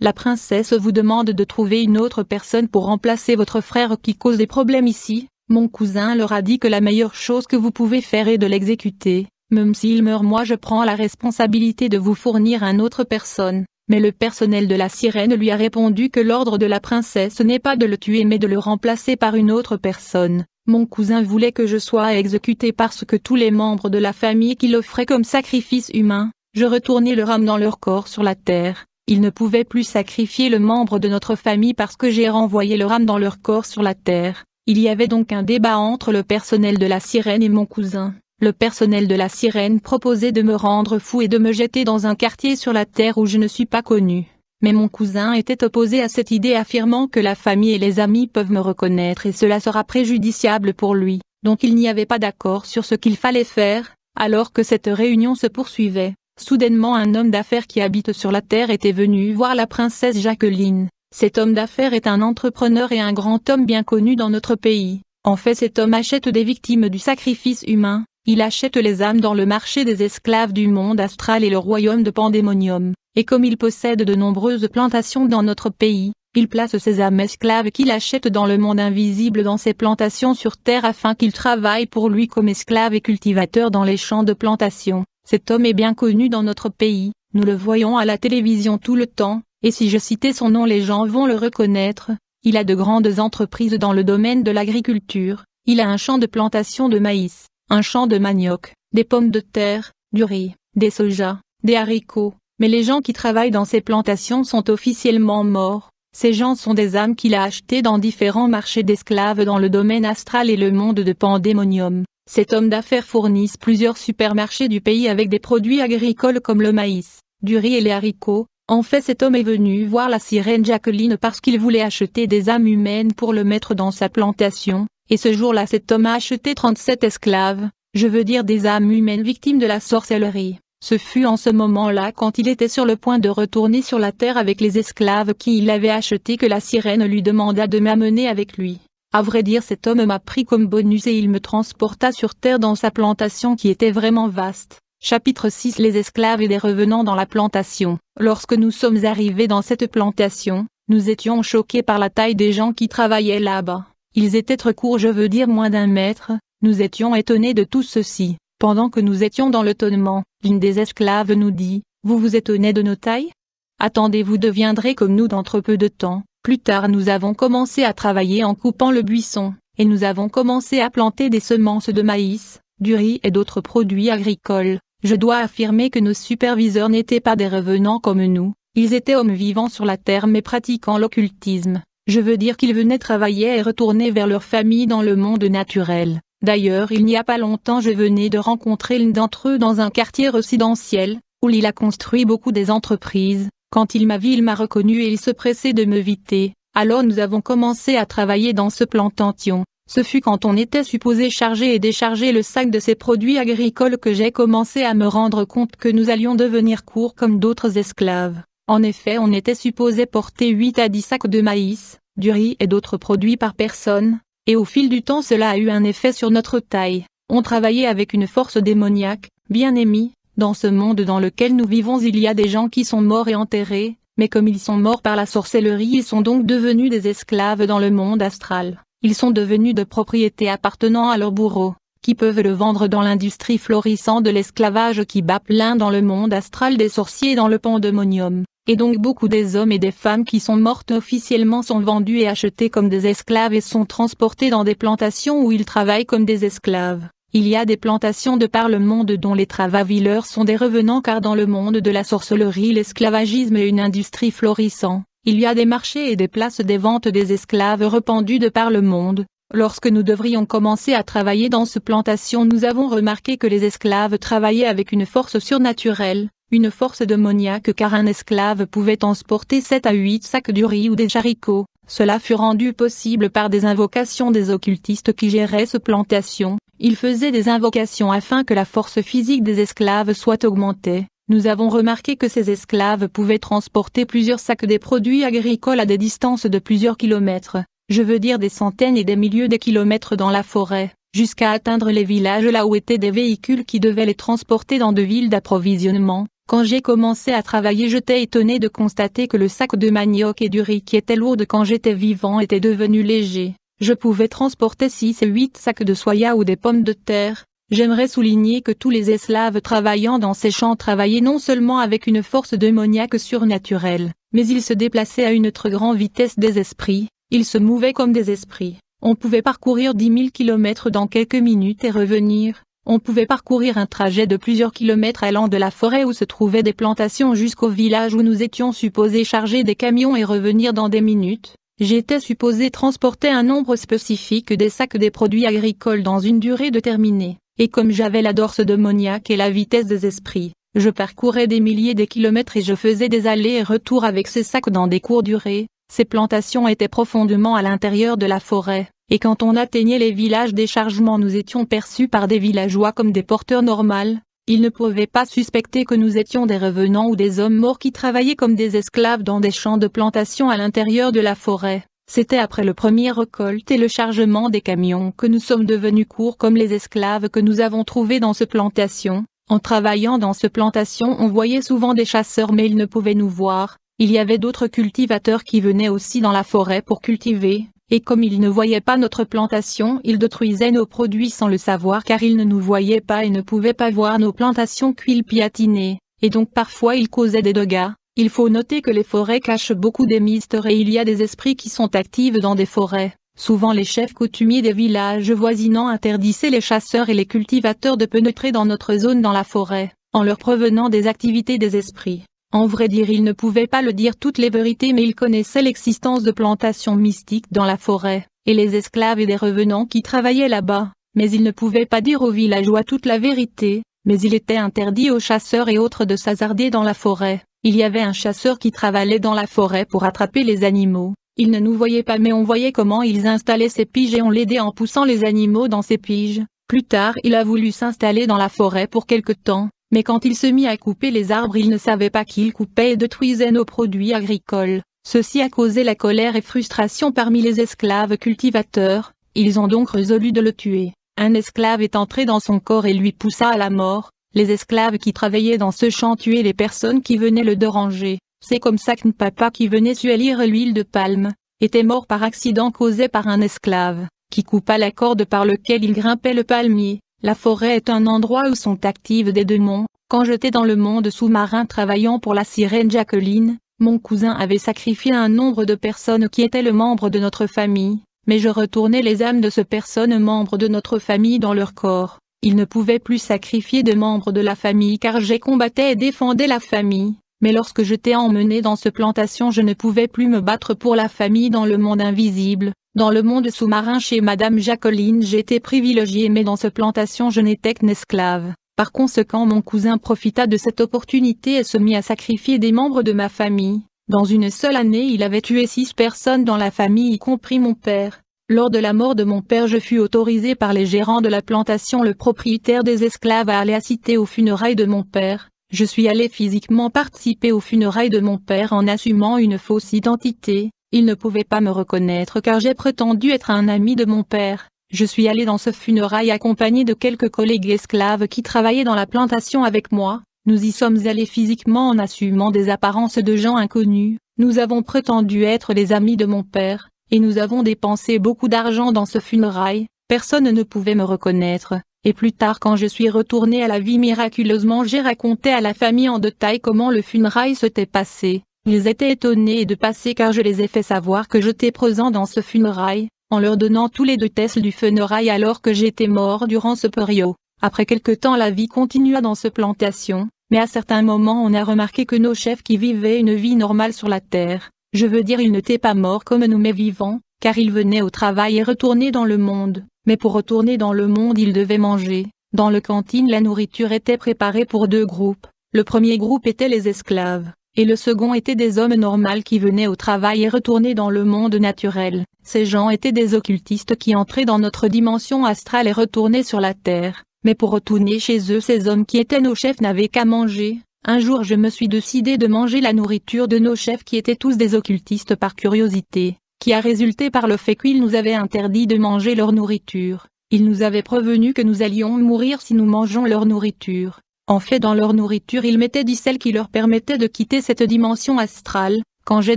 la princesse vous demande de trouver une autre personne pour remplacer votre frère qui cause des problèmes ici, mon cousin leur a dit que la meilleure chose que vous pouvez faire est de l'exécuter, même s'il meurt moi je prends la responsabilité de vous fournir un autre personne mais le personnel de la sirène lui a répondu que l'ordre de la princesse n'est pas de le tuer mais de le remplacer par une autre personne. Mon cousin voulait que je sois exécuté parce que tous les membres de la famille qu'il offrait comme sacrifice humain, je retournais le âme dans leur corps sur la terre. Ils ne pouvaient plus sacrifier le membre de notre famille parce que j'ai renvoyé leur âme dans leur corps sur la terre. Il y avait donc un débat entre le personnel de la sirène et mon cousin. Le personnel de la sirène proposait de me rendre fou et de me jeter dans un quartier sur la terre où je ne suis pas connu. Mais mon cousin était opposé à cette idée affirmant que la famille et les amis peuvent me reconnaître et cela sera préjudiciable pour lui, donc il n'y avait pas d'accord sur ce qu'il fallait faire, alors que cette réunion se poursuivait. Soudainement un homme d'affaires qui habite sur la terre était venu voir la princesse Jacqueline. Cet homme d'affaires est un entrepreneur et un grand homme bien connu dans notre pays. En fait cet homme achète des victimes du sacrifice humain, il achète les âmes dans le marché des esclaves du monde astral et le royaume de Pandémonium, et comme il possède de nombreuses plantations dans notre pays, il place ses âmes esclaves qu'il achète dans le monde invisible dans ses plantations sur terre afin qu'ils travaillent pour lui comme esclaves et cultivateurs dans les champs de plantation. Cet homme est bien connu dans notre pays, nous le voyons à la télévision tout le temps, et si je citais son nom les gens vont le reconnaître, il a de grandes entreprises dans le domaine de l'agriculture, il a un champ de plantation de maïs, un champ de manioc, des pommes de terre, du riz, des sojas, des haricots, mais les gens qui travaillent dans ces plantations sont officiellement morts, ces gens sont des âmes qu'il a achetées dans différents marchés d'esclaves dans le domaine astral et le monde de Pandémonium. Cet homme d'affaires fournissent plusieurs supermarchés du pays avec des produits agricoles comme le maïs, du riz et les haricots, en fait cet homme est venu voir la sirène Jacqueline parce qu'il voulait acheter des âmes humaines pour le mettre dans sa plantation, et ce jour-là cet homme a acheté 37 esclaves, je veux dire des âmes humaines victimes de la sorcellerie. Ce fut en ce moment-là quand il était sur le point de retourner sur la terre avec les esclaves qui il avait achetés que la sirène lui demanda de m'amener avec lui. À vrai dire cet homme m'a pris comme bonus et il me transporta sur terre dans sa plantation qui était vraiment vaste. Chapitre 6 Les esclaves et des revenants dans la plantation. Lorsque nous sommes arrivés dans cette plantation, nous étions choqués par la taille des gens qui travaillaient là-bas. Ils étaient très courts, je veux dire moins d'un mètre, nous étions étonnés de tout ceci. Pendant que nous étions dans l'étonnement, l'une des esclaves nous dit, « Vous vous étonnez de nos tailles Attendez vous deviendrez comme nous d'entre peu de temps. » Plus tard nous avons commencé à travailler en coupant le buisson, et nous avons commencé à planter des semences de maïs, du riz et d'autres produits agricoles. Je dois affirmer que nos superviseurs n'étaient pas des revenants comme nous, ils étaient hommes vivants sur la terre mais pratiquant l'occultisme. Je veux dire qu'ils venaient travailler et retourner vers leur famille dans le monde naturel. D'ailleurs il n'y a pas longtemps je venais de rencontrer l'un d'entre eux dans un quartier résidentiel, où il a construit beaucoup des entreprises. Quand il m'a vu il m'a reconnu et il se pressait de me viter. Alors nous avons commencé à travailler dans ce plan Tantion. Ce fut quand on était supposé charger et décharger le sac de ces produits agricoles que j'ai commencé à me rendre compte que nous allions devenir courts comme d'autres esclaves. En effet, on était supposé porter 8 à 10 sacs de maïs, du riz et d'autres produits par personne, et au fil du temps cela a eu un effet sur notre taille. On travaillait avec une force démoniaque, bien émis, dans ce monde dans lequel nous vivons il y a des gens qui sont morts et enterrés, mais comme ils sont morts par la sorcellerie ils sont donc devenus des esclaves dans le monde astral ils sont devenus de propriétés appartenant à leurs bourreaux, qui peuvent le vendre dans l'industrie florissant de l'esclavage qui bat plein dans le monde astral des sorciers dans le pandémonium, et donc beaucoup des hommes et des femmes qui sont mortes officiellement sont vendus et achetés comme des esclaves et sont transportés dans des plantations où ils travaillent comme des esclaves. Il y a des plantations de par le monde dont les travailleurs sont des revenants car dans le monde de la sorcellerie l'esclavagisme est une industrie florissante, il y a des marchés et des places des ventes des esclaves répandus de par le monde. Lorsque nous devrions commencer à travailler dans ce plantation nous avons remarqué que les esclaves travaillaient avec une force surnaturelle, une force démoniaque car un esclave pouvait transporter 7 à 8 sacs du riz ou des charicots. Cela fut rendu possible par des invocations des occultistes qui géraient ce plantation. Ils faisaient des invocations afin que la force physique des esclaves soit augmentée nous avons remarqué que ces esclaves pouvaient transporter plusieurs sacs des produits agricoles à des distances de plusieurs kilomètres, je veux dire des centaines et des milliers de kilomètres dans la forêt, jusqu'à atteindre les villages là où étaient des véhicules qui devaient les transporter dans de villes d'approvisionnement. Quand j'ai commencé à travailler j'étais étonné de constater que le sac de manioc et du riz qui était lourd quand j'étais vivant était devenu léger. Je pouvais transporter 6 et huit sacs de soya ou des pommes de terre, J'aimerais souligner que tous les esclaves travaillant dans ces champs travaillaient non seulement avec une force démoniaque surnaturelle, mais ils se déplaçaient à une très grande vitesse des esprits, ils se mouvaient comme des esprits. On pouvait parcourir dix mille kilomètres dans quelques minutes et revenir, on pouvait parcourir un trajet de plusieurs kilomètres allant de la forêt où se trouvaient des plantations jusqu'au village où nous étions supposés charger des camions et revenir dans des minutes. J'étais supposé transporter un nombre spécifique des sacs des produits agricoles dans une durée déterminée et comme j'avais la dorse démoniaque et la vitesse des esprits, je parcourais des milliers de kilomètres et je faisais des allées et retours avec ces sacs dans des cours durées, ces plantations étaient profondément à l'intérieur de la forêt, et quand on atteignait les villages des chargements nous étions perçus par des villageois comme des porteurs normaux, ils ne pouvaient pas suspecter que nous étions des revenants ou des hommes morts qui travaillaient comme des esclaves dans des champs de plantation à l'intérieur de la forêt. C'était après le premier récolte et le chargement des camions que nous sommes devenus courts comme les esclaves que nous avons trouvés dans ce plantation. En travaillant dans ce plantation on voyait souvent des chasseurs mais ils ne pouvaient nous voir, il y avait d'autres cultivateurs qui venaient aussi dans la forêt pour cultiver, et comme ils ne voyaient pas notre plantation ils détruisaient nos produits sans le savoir car ils ne nous voyaient pas et ne pouvaient pas voir nos plantations qu'ils piatinaient, et donc parfois ils causaient des dégâts, il faut noter que les forêts cachent beaucoup des mystères et il y a des esprits qui sont actifs dans des forêts. Souvent les chefs coutumiers des villages voisinants interdissaient les chasseurs et les cultivateurs de pénétrer dans notre zone dans la forêt, en leur provenant des activités des esprits. En vrai dire ils ne pouvaient pas le dire toutes les vérités mais ils connaissaient l'existence de plantations mystiques dans la forêt, et les esclaves et des revenants qui travaillaient là-bas, mais ils ne pouvaient pas dire aux villageois toute la vérité, mais il était interdit aux chasseurs et autres de s'hasarder dans la forêt, il y avait un chasseur qui travaillait dans la forêt pour attraper les animaux. Il ne nous voyait pas mais on voyait comment ils installaient ses piges et on l'aidait en poussant les animaux dans ses piges. Plus tard il a voulu s'installer dans la forêt pour quelque temps, mais quand il se mit à couper les arbres il ne savait pas qu'il coupait et détruisait nos produits agricoles. Ceci a causé la colère et frustration parmi les esclaves cultivateurs, ils ont donc résolu de le tuer. Un esclave est entré dans son corps et lui poussa à la mort, les esclaves qui travaillaient dans ce champ tuaient les personnes qui venaient le déranger. C'est comme ça qu'un papa qui venait suélire l'huile de palme, était mort par accident causé par un esclave, qui coupa la corde par lequel il grimpait le palmier. La forêt est un endroit où sont actives des démons. Quand j'étais dans le monde sous-marin travaillant pour la sirène Jacqueline, mon cousin avait sacrifié un nombre de personnes qui étaient le membre de notre famille, mais je retournais les âmes de ces personnes membres de notre famille dans leur corps. Il ne pouvait plus sacrifier de membres de la famille car j'ai combatté et défendait la famille. Mais lorsque je t'ai emmené dans ce plantation je ne pouvais plus me battre pour la famille dans le monde invisible, dans le monde sous-marin chez Madame Jacqueline j'étais privilégié mais dans ce plantation je n'étais qu'un esclave. Par conséquent mon cousin profita de cette opportunité et se mit à sacrifier des membres de ma famille. Dans une seule année il avait tué six personnes dans la famille y compris mon père. Lors de la mort de mon père je fus autorisé par les gérants de la plantation le propriétaire des esclaves à aller assister aux funérailles de mon père, je suis allé physiquement participer aux funérailles de mon père en assumant une fausse identité, il ne pouvait pas me reconnaître car j'ai prétendu être un ami de mon père, je suis allé dans ce funérail accompagné de quelques collègues esclaves qui travaillaient dans la plantation avec moi, nous y sommes allés physiquement en assumant des apparences de gens inconnus, nous avons prétendu être les amis de mon père, et nous avons dépensé beaucoup d'argent dans ce funérail, personne ne pouvait me reconnaître, et plus tard quand je suis retourné à la vie miraculeusement j'ai raconté à la famille en détail comment le funérail s'était passé, ils étaient étonnés de passer car je les ai fait savoir que j'étais présent dans ce funérail, en leur donnant tous les deux tests du funérail alors que j'étais mort durant ce période. Après quelque temps la vie continua dans ce plantation, mais à certains moments on a remarqué que nos chefs qui vivaient une vie normale sur la terre, je veux dire il n'était pas mort comme nous mais vivant, car il venait au travail et retournait dans le monde, mais pour retourner dans le monde il devait manger. Dans le cantine la nourriture était préparée pour deux groupes, le premier groupe était les esclaves, et le second était des hommes normaux qui venaient au travail et retournaient dans le monde naturel. Ces gens étaient des occultistes qui entraient dans notre dimension astrale et retournaient sur la terre, mais pour retourner chez eux ces hommes qui étaient nos chefs n'avaient qu'à manger, un jour je me suis décidé de manger la nourriture de nos chefs qui étaient tous des occultistes par curiosité, qui a résulté par le fait qu'ils nous avaient interdit de manger leur nourriture. Ils nous avaient prévenu que nous allions mourir si nous mangeons leur nourriture. En fait dans leur nourriture ils mettaient du sel qui leur permettait de quitter cette dimension astrale. Quand j'ai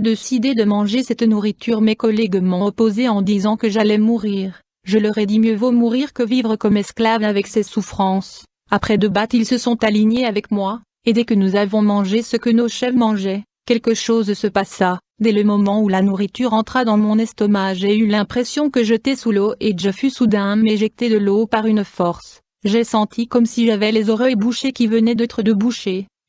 décidé de manger cette nourriture mes collègues m'ont opposé en disant que j'allais mourir. Je leur ai dit mieux vaut mourir que vivre comme esclave avec ces souffrances. Après deux battes ils se sont alignés avec moi, et dès que nous avons mangé ce que nos chefs mangeaient, quelque chose se passa, dès le moment où la nourriture entra dans mon estomac j'ai eu l'impression que j'étais sous l'eau et je fus soudain m'éjecté de l'eau par une force, j'ai senti comme si j'avais les oreilles bouchées qui venaient d'être de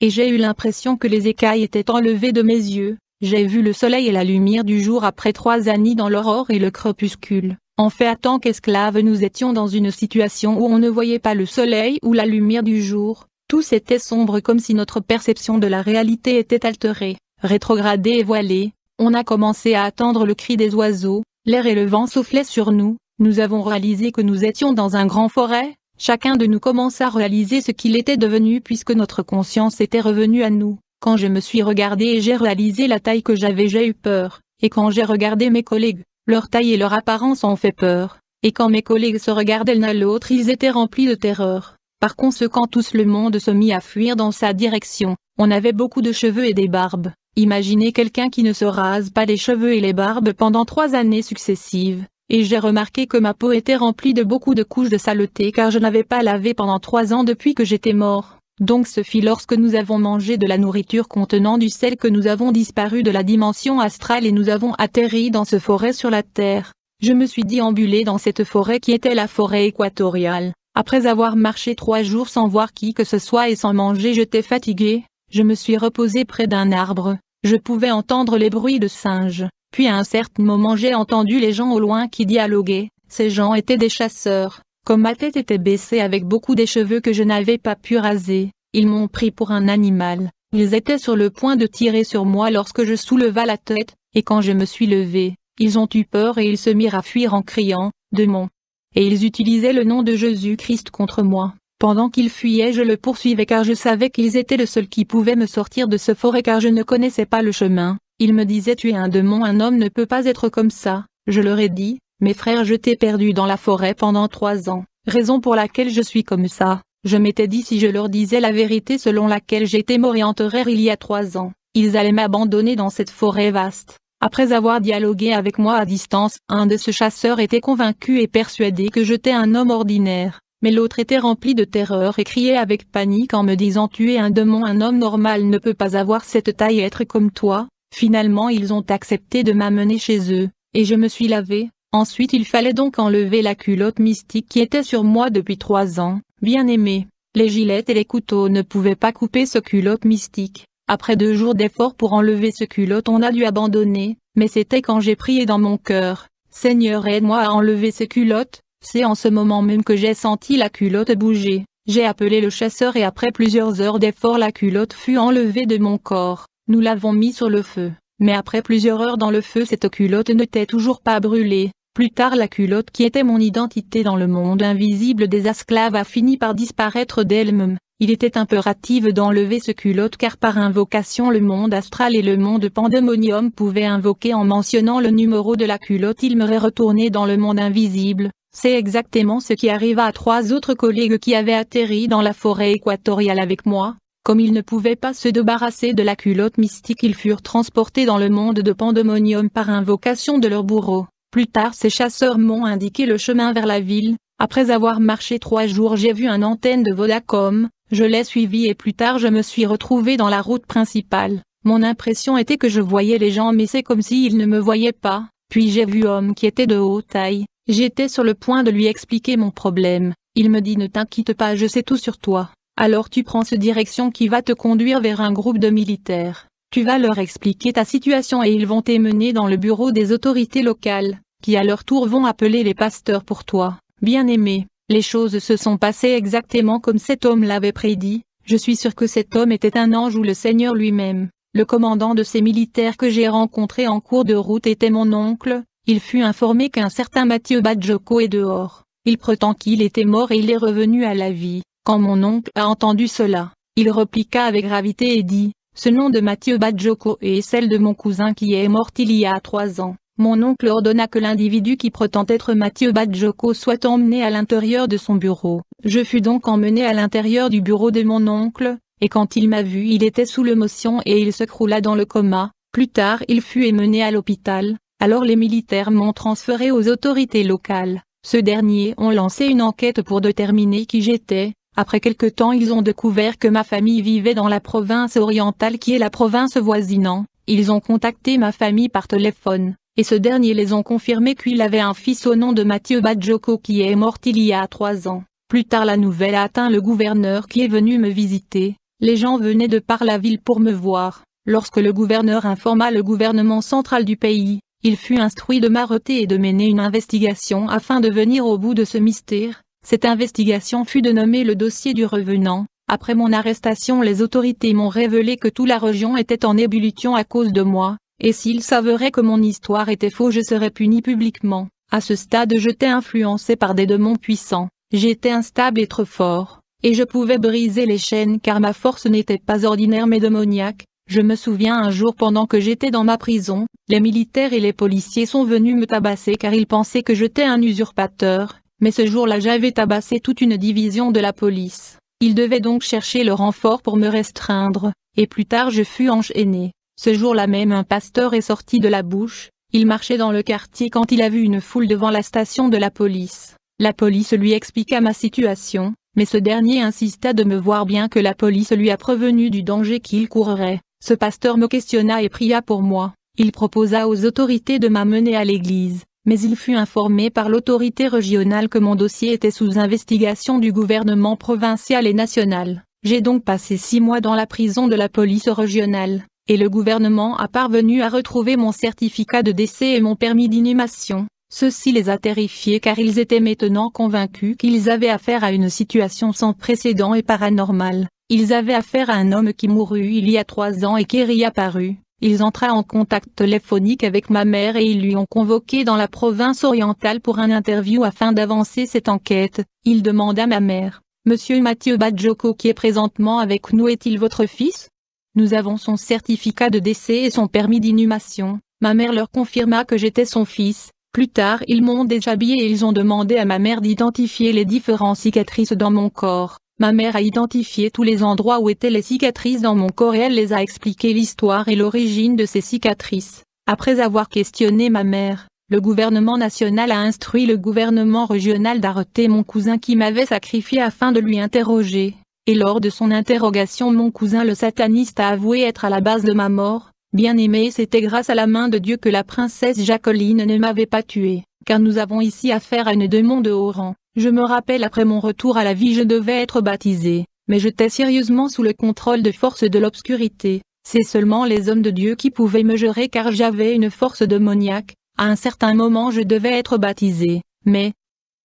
et j'ai eu l'impression que les écailles étaient enlevées de mes yeux, j'ai vu le soleil et la lumière du jour après trois années dans l'aurore et le crépuscule. En fait, à tant qu'esclaves, nous étions dans une situation où on ne voyait pas le soleil ou la lumière du jour, tout étaient sombre comme si notre perception de la réalité était altérée, rétrogradée et voilée, on a commencé à attendre le cri des oiseaux, l'air et le vent soufflaient sur nous, nous avons réalisé que nous étions dans un grand forêt, chacun de nous commença à réaliser ce qu'il était devenu puisque notre conscience était revenue à nous. Quand je me suis regardé et j'ai réalisé la taille que j'avais j'ai eu peur, et quand j'ai regardé mes collègues, leur taille et leur apparence ont fait peur, et quand mes collègues se regardaient l'un à l'autre ils étaient remplis de terreur. Par conséquent tout le monde se mit à fuir dans sa direction, on avait beaucoup de cheveux et des barbes. Imaginez quelqu'un qui ne se rase pas les cheveux et les barbes pendant trois années successives, et j'ai remarqué que ma peau était remplie de beaucoup de couches de saleté car je n'avais pas lavé pendant trois ans depuis que j'étais mort. Donc ce fit lorsque nous avons mangé de la nourriture contenant du sel que nous avons disparu de la dimension astrale et nous avons atterri dans ce forêt sur la terre. Je me suis dit ambulé dans cette forêt qui était la forêt équatoriale. Après avoir marché trois jours sans voir qui que ce soit et sans manger j'étais fatigué, je me suis reposé près d'un arbre, je pouvais entendre les bruits de singes, puis à un certain moment j'ai entendu les gens au loin qui dialoguaient, ces gens étaient des chasseurs, comme ma tête était baissée avec beaucoup des cheveux que je n'avais pas pu raser, ils m'ont pris pour un animal, ils étaient sur le point de tirer sur moi lorsque je souleva la tête, et quand je me suis levé, ils ont eu peur et ils se mirent à fuir en criant, « de mon et ils utilisaient le nom de Jésus-Christ contre moi. Pendant qu'ils fuyaient je le poursuivais car je savais qu'ils étaient le seul qui pouvait me sortir de ce forêt car je ne connaissais pas le chemin. Ils me disaient tu es un démon un homme ne peut pas être comme ça. Je leur ai dit, mes frères je t'ai perdu dans la forêt pendant trois ans, raison pour laquelle je suis comme ça. Je m'étais dit si je leur disais la vérité selon laquelle j'étais mort il y a trois ans, ils allaient m'abandonner dans cette forêt vaste. Après avoir dialogué avec moi à distance, un de ces chasseurs était convaincu et persuadé que j'étais un homme ordinaire, mais l'autre était rempli de terreur et criait avec panique en me disant « Tu es un démon, un homme normal ne peut pas avoir cette taille et être comme toi ». Finalement ils ont accepté de m'amener chez eux, et je me suis lavé. Ensuite il fallait donc enlever la culotte mystique qui était sur moi depuis trois ans, bien aimé. Les gilets et les couteaux ne pouvaient pas couper ce culotte mystique. Après deux jours d'efforts pour enlever ce culotte on a dû abandonner, mais c'était quand j'ai prié dans mon cœur, Seigneur aide-moi à enlever ce culotte, c'est en ce moment même que j'ai senti la culotte bouger, j'ai appelé le chasseur et après plusieurs heures d'efforts la culotte fut enlevée de mon corps, nous l'avons mis sur le feu, mais après plusieurs heures dans le feu cette culotte n'était toujours pas brûlée, plus tard la culotte qui était mon identité dans le monde invisible des esclaves a fini par disparaître d'elle-même, il était impératif d'enlever ce culotte car par invocation le monde astral et le monde pandémonium pouvaient invoquer en mentionnant le numéro de la culotte il m'aurait retourné dans le monde invisible. C'est exactement ce qui arriva à trois autres collègues qui avaient atterri dans la forêt équatoriale avec moi. Comme ils ne pouvaient pas se débarrasser de la culotte mystique ils furent transportés dans le monde de pandémonium par invocation de leur bourreau. Plus tard ces chasseurs m'ont indiqué le chemin vers la ville, après avoir marché trois jours j'ai vu un antenne de Vodacom, je l'ai suivi et plus tard je me suis retrouvé dans la route principale. Mon impression était que je voyais les gens mais c'est comme s'ils ne me voyaient pas. Puis j'ai vu homme qui était de haute taille. J'étais sur le point de lui expliquer mon problème. Il me dit ne t'inquiète pas je sais tout sur toi. Alors tu prends ce direction qui va te conduire vers un groupe de militaires. Tu vas leur expliquer ta situation et ils vont t'émener dans le bureau des autorités locales, qui à leur tour vont appeler les pasteurs pour toi. Bien aimé, les choses se sont passées exactement comme cet homme l'avait prédit, je suis sûr que cet homme était un ange ou le Seigneur lui-même. Le commandant de ces militaires que j'ai rencontré en cours de route était mon oncle, il fut informé qu'un certain Mathieu Badjoko est dehors. Il prétend qu'il était mort et il est revenu à la vie. Quand mon oncle a entendu cela, il répliqua avec gravité et dit, « Ce nom de Mathieu Badjoko est celle de mon cousin qui est mort il y a trois ans mon oncle ordonna que l'individu qui prétend être Mathieu Badjoko soit emmené à l'intérieur de son bureau. Je fus donc emmené à l'intérieur du bureau de mon oncle, et quand il m'a vu il était sous l'émotion et il se croula dans le coma, plus tard il fut émené à l'hôpital, alors les militaires m'ont transféré aux autorités locales. Ce dernier ont lancé une enquête pour déterminer qui j'étais, après quelque temps ils ont découvert que ma famille vivait dans la province orientale qui est la province voisinant. Ils ont contacté ma famille par téléphone et ce dernier les ont confirmé qu'il avait un fils au nom de Mathieu Badjoko qui est mort il y a trois ans. Plus tard la nouvelle a atteint le gouverneur qui est venu me visiter. Les gens venaient de par la ville pour me voir. Lorsque le gouverneur informa le gouvernement central du pays, il fut instruit de m'arrêter et de mener une investigation afin de venir au bout de ce mystère. Cette investigation fut de nommer le dossier du revenant. Après mon arrestation les autorités m'ont révélé que toute la région était en ébullition à cause de moi, et s'ils s'avérait que mon histoire était faux je serais puni publiquement. À ce stade j'étais influencé par des démons puissants, j'étais instable et trop fort, et je pouvais briser les chaînes car ma force n'était pas ordinaire mais démoniaque. Je me souviens un jour pendant que j'étais dans ma prison, les militaires et les policiers sont venus me tabasser car ils pensaient que j'étais un usurpateur, mais ce jour-là j'avais tabassé toute une division de la police. Ils devaient donc chercher le renfort pour me restreindre, et plus tard je fus enchaîné. Ce jour-là même un pasteur est sorti de la bouche, il marchait dans le quartier quand il a vu une foule devant la station de la police. La police lui expliqua ma situation, mais ce dernier insista de me voir bien que la police lui a prévenu du danger qu'il courrait. Ce pasteur me questionna et pria pour moi. Il proposa aux autorités de m'amener à l'église, mais il fut informé par l'autorité régionale que mon dossier était sous investigation du gouvernement provincial et national. J'ai donc passé six mois dans la prison de la police régionale et le gouvernement a parvenu à retrouver mon certificat de décès et mon permis d'inhumation. Ceci les a terrifiés car ils étaient maintenant convaincus qu'ils avaient affaire à une situation sans précédent et paranormale. Ils avaient affaire à un homme qui mourut il y a trois ans et qui réapparut. Ils entra en contact téléphonique avec ma mère et ils lui ont convoqué dans la province orientale pour un interview afin d'avancer cette enquête. Il demanda à ma mère, Monsieur Mathieu Badjoko qui est présentement avec nous est-il votre fils nous avons son certificat de décès et son permis d'inhumation. Ma mère leur confirma que j'étais son fils. Plus tard ils m'ont déshabillé et ils ont demandé à ma mère d'identifier les différentes cicatrices dans mon corps. Ma mère a identifié tous les endroits où étaient les cicatrices dans mon corps et elle les a expliqué l'histoire et l'origine de ces cicatrices. Après avoir questionné ma mère, le gouvernement national a instruit le gouvernement régional d'arrêter mon cousin qui m'avait sacrifié afin de lui interroger et lors de son interrogation mon cousin le sataniste a avoué être à la base de ma mort, bien aimé c'était grâce à la main de Dieu que la princesse Jacqueline ne m'avait pas tué, car nous avons ici affaire à une démon de rang, je me rappelle après mon retour à la vie je devais être baptisé, mais j'étais sérieusement sous le contrôle de forces de l'obscurité, c'est seulement les hommes de Dieu qui pouvaient me gérer car j'avais une force démoniaque, à un certain moment je devais être baptisé, mais,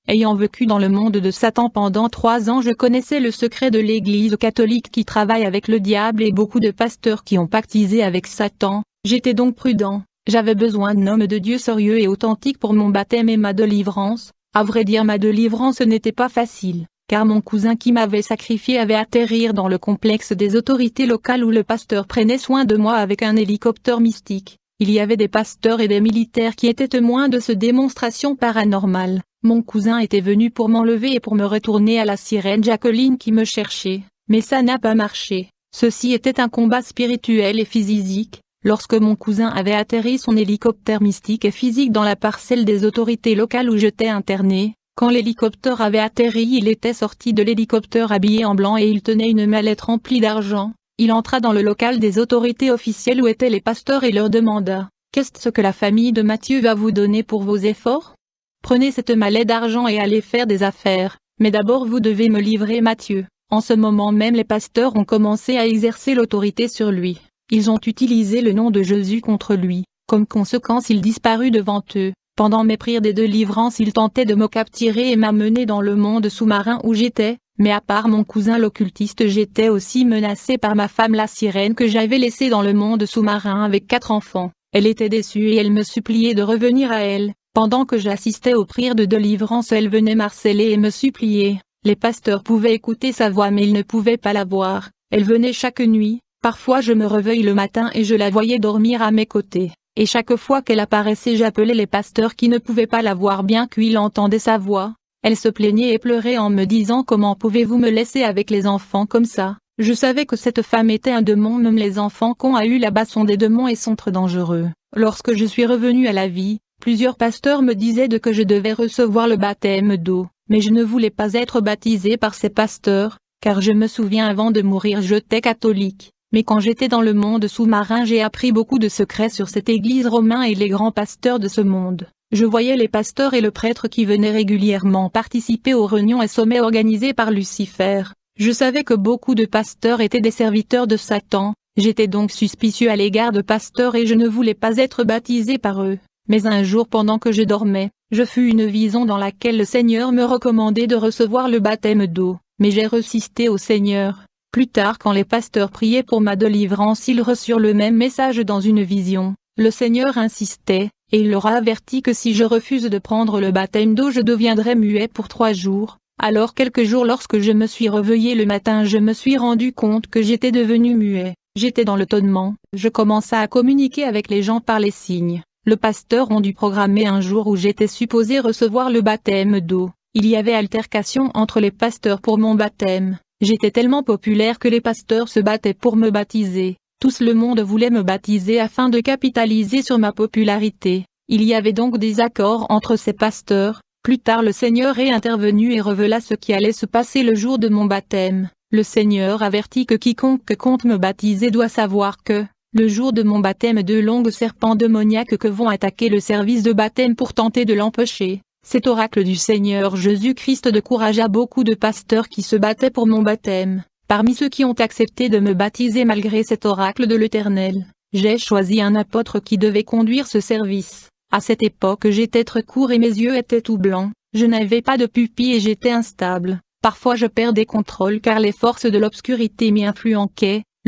Ayant vécu dans le monde de Satan pendant trois ans je connaissais le secret de l'église catholique qui travaille avec le diable et beaucoup de pasteurs qui ont pactisé avec Satan, j'étais donc prudent, j'avais besoin d'un homme de Dieu sérieux et authentique pour mon baptême et ma délivrance, à vrai dire ma délivrance n'était pas facile car mon cousin qui m'avait sacrifié avait atterri dans le complexe des autorités locales où le pasteur prenait soin de moi avec un hélicoptère mystique. Il y avait des pasteurs et des militaires qui étaient témoins de ce démonstration paranormale. Mon cousin était venu pour m'enlever et pour me retourner à la sirène Jacqueline qui me cherchait, mais ça n'a pas marché. Ceci était un combat spirituel et physique, lorsque mon cousin avait atterri son hélicoptère mystique et physique dans la parcelle des autorités locales où j'étais interné, quand l'hélicoptère avait atterri il était sorti de l'hélicoptère habillé en blanc et il tenait une mallette remplie d'argent, il entra dans le local des autorités officielles où étaient les pasteurs et leur demanda « Qu'est-ce que la famille de Mathieu va vous donner pour vos efforts ?» Prenez cette mallette d'argent et allez faire des affaires, mais d'abord vous devez me livrer Matthieu. En ce moment même les pasteurs ont commencé à exercer l'autorité sur lui. Ils ont utilisé le nom de Jésus contre lui. Comme conséquence il disparut devant eux. Pendant mes prières des délivrances ils tentait de me capturer et m'amener dans le monde sous-marin où j'étais, mais à part mon cousin l'occultiste j'étais aussi menacé par ma femme la sirène que j'avais laissée dans le monde sous-marin avec quatre enfants. Elle était déçue et elle me suppliait de revenir à elle, pendant que j'assistais aux prières de délivrance elle venait marceler et me supplier. Les pasteurs pouvaient écouter sa voix mais ils ne pouvaient pas la voir. Elle venait chaque nuit, parfois je me réveille le matin et je la voyais dormir à mes côtés. Et chaque fois qu'elle apparaissait j'appelais les pasteurs qui ne pouvaient pas la voir bien qu'ils entendaient sa voix. Elle se plaignait et pleurait en me disant comment pouvez-vous me laisser avec les enfants comme ça. Je savais que cette femme était un démon même les enfants qu'on a eu là-bas sont des démons et sont très dangereux. Lorsque je suis revenu à la vie, Plusieurs pasteurs me disaient de que je devais recevoir le baptême d'eau, mais je ne voulais pas être baptisé par ces pasteurs, car je me souviens avant de mourir j'étais catholique, mais quand j'étais dans le monde sous-marin j'ai appris beaucoup de secrets sur cette église romaine et les grands pasteurs de ce monde. Je voyais les pasteurs et le prêtre qui venaient régulièrement participer aux réunions et sommets organisés par Lucifer. Je savais que beaucoup de pasteurs étaient des serviteurs de Satan, j'étais donc suspicieux à l'égard de pasteurs et je ne voulais pas être baptisé par eux. Mais un jour pendant que je dormais, je fus une vision dans laquelle le Seigneur me recommandait de recevoir le baptême d'eau, mais j'ai résisté au Seigneur. Plus tard quand les pasteurs priaient pour ma délivrance ils reçurent le même message dans une vision, le Seigneur insistait, et il leur a averti que si je refuse de prendre le baptême d'eau je deviendrai muet pour trois jours, alors quelques jours lorsque je me suis réveillé le matin je me suis rendu compte que j'étais devenu muet, j'étais dans l'étonnement, je commençais à communiquer avec les gens par les signes, le pasteur ont dû programmer un jour où j'étais supposé recevoir le baptême d'eau. Il y avait altercation entre les pasteurs pour mon baptême. J'étais tellement populaire que les pasteurs se battaient pour me baptiser. Tous le monde voulait me baptiser afin de capitaliser sur ma popularité. Il y avait donc des accords entre ces pasteurs. Plus tard le Seigneur est intervenu et revela ce qui allait se passer le jour de mon baptême. Le Seigneur avertit que quiconque compte me baptiser doit savoir que, le jour de mon baptême deux longues serpents démoniaques que vont attaquer le service de baptême pour tenter de l'empêcher. Cet oracle du Seigneur Jésus-Christ découragea beaucoup de pasteurs qui se battaient pour mon baptême. Parmi ceux qui ont accepté de me baptiser malgré cet oracle de l'Éternel, j'ai choisi un apôtre qui devait conduire ce service. À cette époque j'étais très court et mes yeux étaient tout blancs, je n'avais pas de pupille et j'étais instable. Parfois je perdais contrôle car les forces de l'obscurité m'y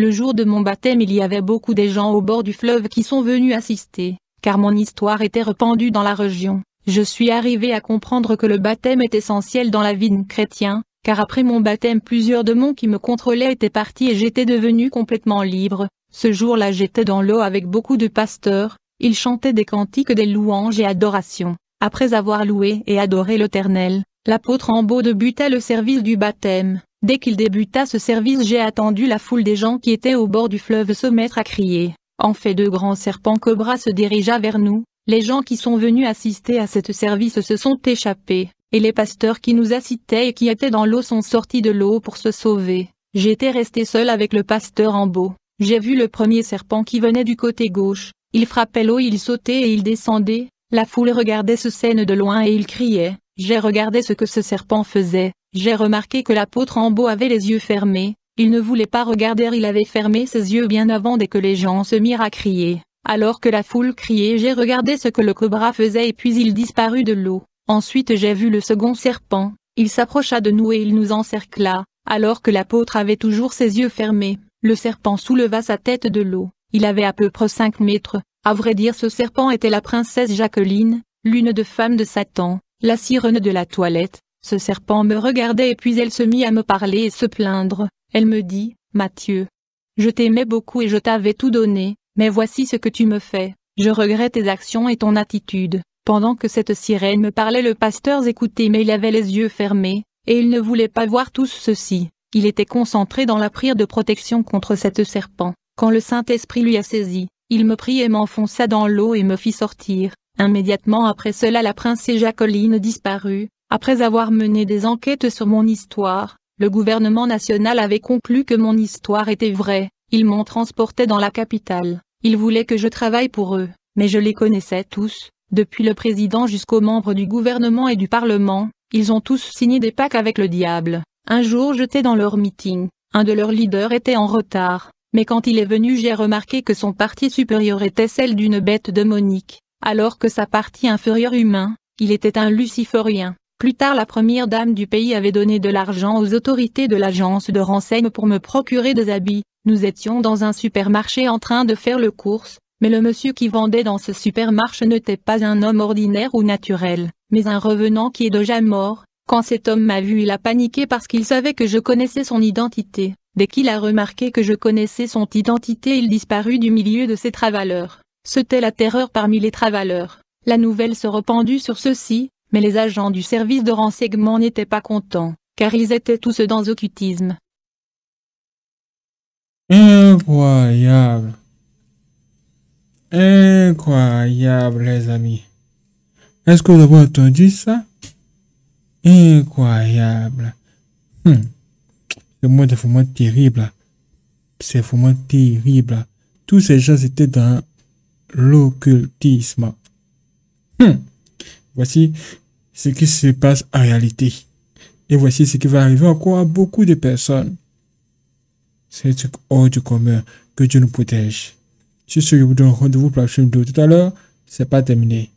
le jour de mon baptême il y avait beaucoup des gens au bord du fleuve qui sont venus assister, car mon histoire était répandue dans la région. Je suis arrivé à comprendre que le baptême est essentiel dans la vie de chrétien, car après mon baptême plusieurs de démons qui me contrôlaient étaient partis et j'étais devenu complètement libre. Ce jour-là j'étais dans l'eau avec beaucoup de pasteurs, ils chantaient des cantiques des louanges et adorations. Après avoir loué et adoré l'Éternel, L'apôtre beau débuta le service du baptême. Dès qu'il débuta ce service j'ai attendu la foule des gens qui étaient au bord du fleuve se mettre à crier. En fait deux grands serpents cobra se dirigea vers nous, les gens qui sont venus assister à cette service se sont échappés, et les pasteurs qui nous assistaient et qui étaient dans l'eau sont sortis de l'eau pour se sauver. J'étais resté seul avec le pasteur beau. J'ai vu le premier serpent qui venait du côté gauche, il frappait l'eau il sautait et il descendait, la foule regardait ce scène de loin et il criait, j'ai regardé ce que ce serpent faisait, j'ai remarqué que l'apôtre en beau avait les yeux fermés, il ne voulait pas regarder il avait fermé ses yeux bien avant dès que les gens se mirent à crier. Alors que la foule criait j'ai regardé ce que le cobra faisait et puis il disparut de l'eau. Ensuite j'ai vu le second serpent, il s'approcha de nous et il nous encercla, alors que l'apôtre avait toujours ses yeux fermés. Le serpent souleva sa tête de l'eau, il avait à peu près cinq mètres, à vrai dire ce serpent était la princesse Jacqueline, l'une de femmes de Satan, la sirène de la toilette, ce serpent me regardait et puis elle se mit à me parler et se plaindre. Elle me dit, Mathieu, je t'aimais beaucoup et je t'avais tout donné, mais voici ce que tu me fais, je regrette tes actions et ton attitude. Pendant que cette sirène me parlait le pasteur écoutait mais il avait les yeux fermés, et il ne voulait pas voir tout ceci. Il était concentré dans la prière de protection contre cette serpent. Quand le Saint-Esprit lui a saisi, il me prit et m'enfonça dans l'eau et me fit sortir. Immédiatement après cela la princesse Jacqueline disparut, après avoir mené des enquêtes sur mon histoire, le gouvernement national avait conclu que mon histoire était vraie, ils m'ont transporté dans la capitale, ils voulaient que je travaille pour eux, mais je les connaissais tous, depuis le président jusqu'aux membres du gouvernement et du parlement, ils ont tous signé des pactes avec le diable. Un jour j'étais dans leur meeting, un de leurs leaders était en retard, mais quand il est venu j'ai remarqué que son parti supérieur était celle d'une bête démonique, alors que sa partie inférieure humain, il était un luciforien. Plus tard la première dame du pays avait donné de l'argent aux autorités de l'agence de renseignement pour me procurer des habits, nous étions dans un supermarché en train de faire le course, mais le monsieur qui vendait dans ce supermarché n'était pas un homme ordinaire ou naturel, mais un revenant qui est déjà mort, quand cet homme m'a vu il a paniqué parce qu'il savait que je connaissais son identité, dès qu'il a remarqué que je connaissais son identité il disparut du milieu de ses travailleurs. C'était la terreur parmi les travailleurs. La nouvelle se répandut sur ceux-ci, mais les agents du service de renseignement n'étaient pas contents, car ils étaient tous dans occultisme. Incroyable. Incroyable, les amis. Est-ce que vous avez entendu ça? Incroyable. C'est hmm. vraiment terrible. C'est vraiment terrible. Tous ces gens étaient dans l'occultisme. Hmm. Voici ce qui se passe en réalité. Et voici ce qui va arriver encore à beaucoup de personnes. C'est un truc hors du commun. Que Dieu nous protège. Sur ce, je vous donne rendez-vous pour la chaîne de tout à l'heure. C'est pas terminé.